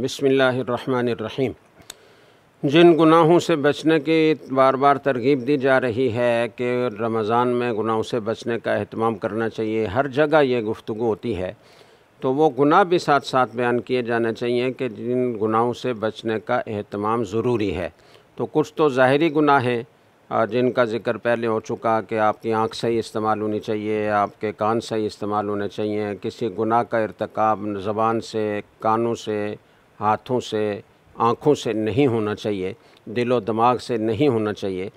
بسم اللہ الرحمن الرحیم جن گناہوں سے بچنے کی بار بار ترغیب دی جا رہی ہے کہ رمضان میں گناہوں سے بچنے کا اہتمام کرنا چاہیے ہر جگہ یہ گفتگو ہوتی ہے تو وہ گناہ بھی ساتھ ساتھ بیان کیے جانے چاہیے کہ جن گناہوں سے بچنے کا اہتمام ضروری ہے تو کچھ تو ظاہری گناہ ہیں جن کا ذکر پہلے ہو چکا کہ آپ کی آنکھ صحیح استعمال ہونی چاہیے آپ کے کان صحیح استعمال ہونے چاہیے کسی گناہ کا ارتکاب زبان سے کانوں سے ہاتھوں سے آنکھوں سے نہیں ہونا چاہیے دل و دماغ سے نہیں ہونا چاہیے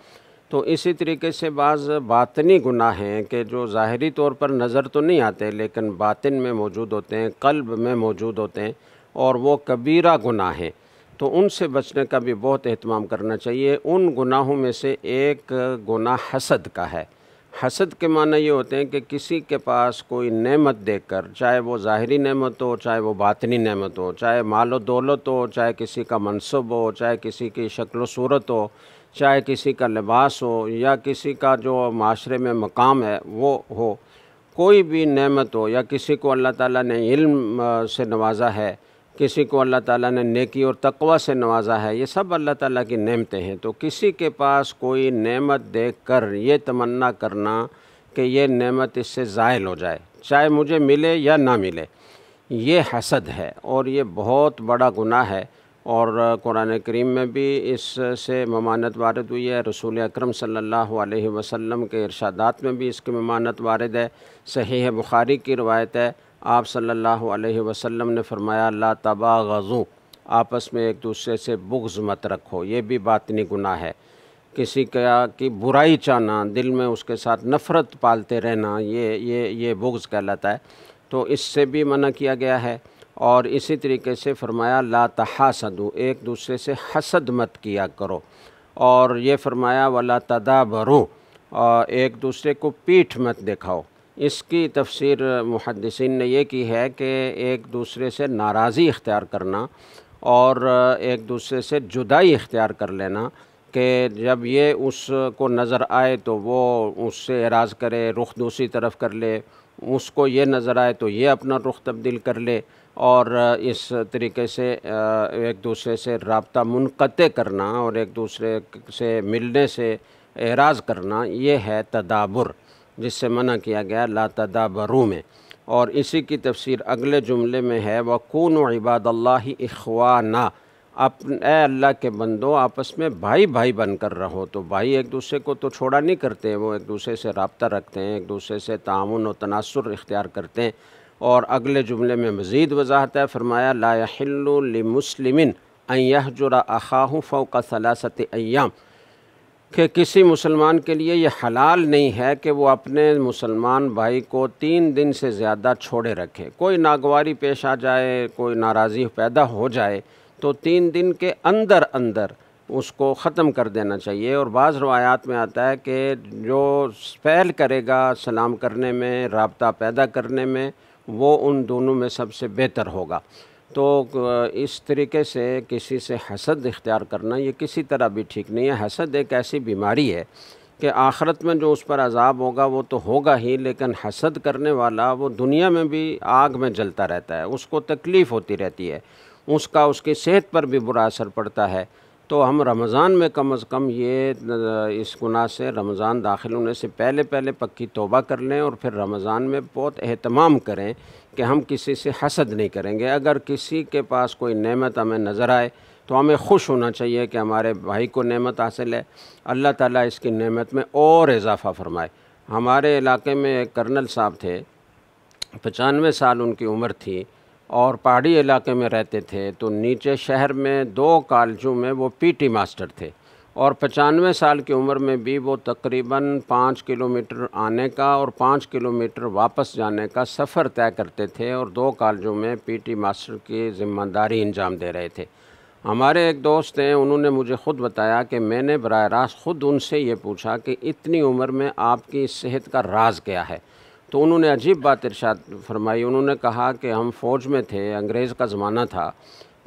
تو اسی طریقے سے بعض باطنی گناہ ہیں کہ جو ظاہری طور پر نظر تو نہیں آتے لیکن باطن میں موجود ہوتے ہیں قلب میں موجود ہوتے ہیں اور وہ کبیرہ گناہ ہیں تو ان سے بچنے کا بھی بہت اہتمام کرنا چاہیے ان گناہوں میں سے ایک گناہ حسد کا ہے حسد کے معنی یہ ہوتے ہیں کہ کسی کے پاس کوئی نعمت دیکھ کر چاہے وہ ظاہری نعمت ہو چاہے وہ باطنی نعمت ہو چاہے مال و دولت ہو چاہے کسی کا منصب ہو چاہے کسی کی شکل و صورت ہو چاہے کسی کا لباس ہو یا کسی کا جو معاشرے میں مقام ہے وہ ہو کوئی بھی نعمت ہو یا کسی کو اللہ تعالیٰ نے علم سے نوازا ہے کسی کو اللہ تعالیٰ نے نیکی اور تقوع سے نوازا ہے یہ سب اللہ تعالیٰ کی نعمتیں ہیں تو کسی کے پاس کوئی نعمت دیکھ کر یہ تمنا کرنا کہ یہ نعمت اس سے زائل ہو جائے چاہے مجھے ملے یا نہ ملے یہ حسد ہے اور یہ بہت بڑا گناہ ہے اور قرآن کریم میں بھی اس سے ممانت وارد ہوئی ہے رسول اکرم صلی اللہ علیہ وسلم کے ارشادات میں بھی اس کی ممانت وارد ہے صحیح بخاری کی روایت ہے آپ صلی اللہ علیہ وسلم نے فرمایا لا تبا غزوں آپس میں ایک دوسرے سے بغض مت رکھو یہ بھی باطنی گناہ ہے کسی کا کی برائی چاہنا دل میں اس کے ساتھ نفرت پالتے رہنا یہ یہ یہ بغض کہلاتا ہے تو اس سے بھی منع کیا گیا ہے اور اسی طریقے سے فرمایا لا تحاسدو ایک دوسرے سے حسد مت کیا کرو اور یہ فرمایا تدا برو ایک دوسرے کو پیٹھ مت دکھاؤ اس کی تفسیر محدثین نے یہ کی ہے کہ ایک دوسرے سے ناراضی اختیار کرنا اور ایک دوسرے سے جدائی اختیار کر لینا کہ جب یہ اس کو نظر آئے تو وہ اس سے اعراض کرے رخ دوسری طرف کر لے اس کو یہ نظر آئے تو یہ اپنا رخ تبدیل کر لے اور اس طریقے سے ایک دوسرے سے رابطہ منقطع کرنا اور ایک دوسرے سے ملنے سے اعراض کرنا یہ ہے تدابر جس سے منع کیا گیا لا تدابرو میں اور اسی کی تفسیر اگلے جملے میں ہے وہ و عباد اللہ اخوا اپنے اے اللہ کے بندوں آپس میں بھائی بھائی بن کر رہو تو بھائی ایک دوسرے کو تو چھوڑا نہیں کرتے وہ ایک دوسرے سے رابطہ رکھتے ہیں ایک دوسرے سے تعاون و تناسر اختیار کرتے ہیں اور اگلے جملے میں مزید وضاحت ہے فرمایا لا مسلم ایاح ان را اخواہوں فوق ثلاثت ایام کہ کسی مسلمان کے لیے یہ حلال نہیں ہے کہ وہ اپنے مسلمان بھائی کو تین دن سے زیادہ چھوڑے رکھے کوئی ناگواری پیش آ جائے کوئی ناراضی پیدا ہو جائے تو تین دن کے اندر اندر اس کو ختم کر دینا چاہیے اور بعض روایات میں آتا ہے کہ جو پہل کرے گا سلام کرنے میں رابطہ پیدا کرنے میں وہ ان دونوں میں سب سے بہتر ہوگا تو اس طریقے سے کسی سے حسد اختیار کرنا یہ کسی طرح بھی ٹھیک نہیں ہے حسد ایک ایسی بیماری ہے کہ آخرت میں جو اس پر عذاب ہوگا وہ تو ہوگا ہی لیکن حسد کرنے والا وہ دنیا میں بھی آگ میں جلتا رہتا ہے اس کو تکلیف ہوتی رہتی ہے اس کا اس کی صحت پر بھی برا اثر پڑتا ہے تو ہم رمضان میں کم از کم یہ اس گناہ سے رمضان داخل ہونے سے پہلے پہلے پکی توبہ کر لیں اور پھر رمضان میں بہت اہتمام کریں کہ ہم کسی سے حسد نہیں کریں گے اگر کسی کے پاس کوئی نعمت ہمیں نظر آئے تو ہمیں خوش ہونا چاہیے کہ ہمارے بھائی کو نعمت حاصل ہے اللہ تعالیٰ اس کی نعمت میں اور اضافہ فرمائے ہمارے علاقے میں کرنل صاحب تھے پچانوے سال ان کی عمر تھی اور پہاڑی علاقے میں رہتے تھے تو نیچے شہر میں دو کالجوں میں وہ پی ٹی ماسٹر تھے اور پچانوے سال کی عمر میں بھی وہ تقریباً پانچ کلومیٹر آنے کا اور پانچ کلومیٹر واپس جانے کا سفر طے کرتے تھے اور دو کالجوں میں پی ٹی ماسٹر کی ذمہ داری انجام دے رہے تھے ہمارے ایک دوست ہیں انہوں نے مجھے خود بتایا کہ میں نے براہ راست خود ان سے یہ پوچھا کہ اتنی عمر میں آپ کی صحت کا راز کیا ہے تو انہوں نے عجیب بات ارشاد فرمائی انہوں نے کہا کہ ہم فوج میں تھے انگریز کا زمانہ تھا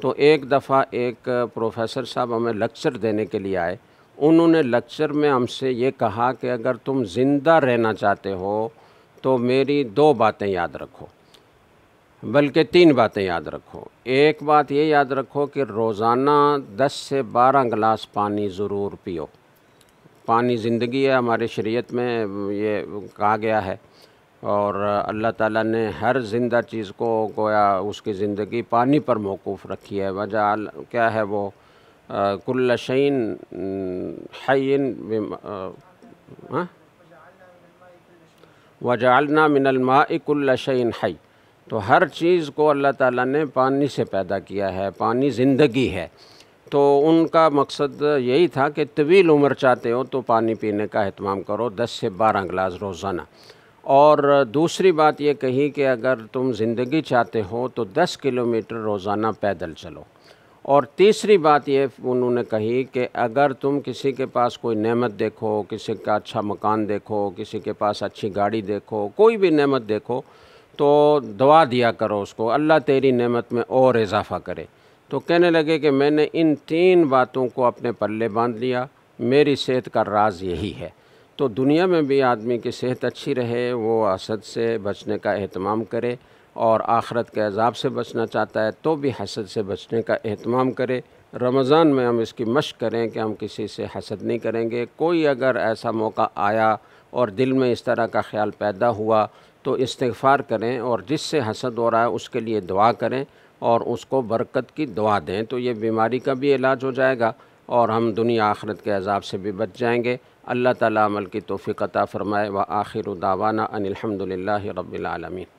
تو ایک دفعہ ایک پروفیسر صاحب ہمیں لکچر دینے کے لیے آئے انہوں نے لکچر میں ہم سے یہ کہا کہ اگر تم زندہ رہنا چاہتے ہو تو میری دو باتیں یاد رکھو بلکہ تین باتیں یاد رکھو ایک بات یہ یاد رکھو کہ روزانہ دس سے بارہ گلاس پانی ضرور پیو پانی زندگی ہے ہمارے شریعت میں یہ کہا گیا ہے اور اللہ تعالیٰ نے ہر زندہ چیز کو گویا اس کی زندگی پانی پر موقوف رکھی ہے وجہ کیا ہے وہ کل شین حین ہاں؟ وجالنا من الماء کل شعین حی تو ہر چیز کو اللہ تعالیٰ نے پانی سے پیدا کیا ہے پانی زندگی ہے تو ان کا مقصد یہی تھا کہ طویل عمر چاہتے ہو تو پانی پینے کا اہتمام کرو دس سے بارہ گلاس روزانہ اور دوسری بات یہ کہی کہ اگر تم زندگی چاہتے ہو تو دس کلومیٹر روزانہ پیدل چلو اور تیسری بات یہ انہوں نے کہی کہ اگر تم کسی کے پاس کوئی نعمت دیکھو کسی کا اچھا مکان دیکھو کسی کے پاس اچھی گاڑی دیکھو کوئی بھی نعمت دیکھو تو دعا دیا کرو اس کو اللہ تیری نعمت میں اور اضافہ کرے تو کہنے لگے کہ میں نے ان تین باتوں کو اپنے پلے باندھ لیا میری صحت کا راز یہی ہے تو دنیا میں بھی آدمی کی صحت اچھی رہے وہ حسد سے بچنے کا اہتمام کرے اور آخرت کے عذاب سے بچنا چاہتا ہے تو بھی حسد سے بچنے کا اہتمام کرے رمضان میں ہم اس کی مشق کریں کہ ہم کسی سے حسد نہیں کریں گے کوئی اگر ایسا موقع آیا اور دل میں اس طرح کا خیال پیدا ہوا تو استغفار کریں اور جس سے حسد ہو رہا ہے اس کے لیے دعا کریں اور اس کو برکت کی دعا دیں تو یہ بیماری کا بھی علاج ہو جائے گا اور ہم دنیا آخرت کے عذاب سے بھی بچ جائیں گے اللہ تعالیٰ عمل کی توفیق عطا فرمائے و آخر و داوانہ الحمد للہ رب العالمین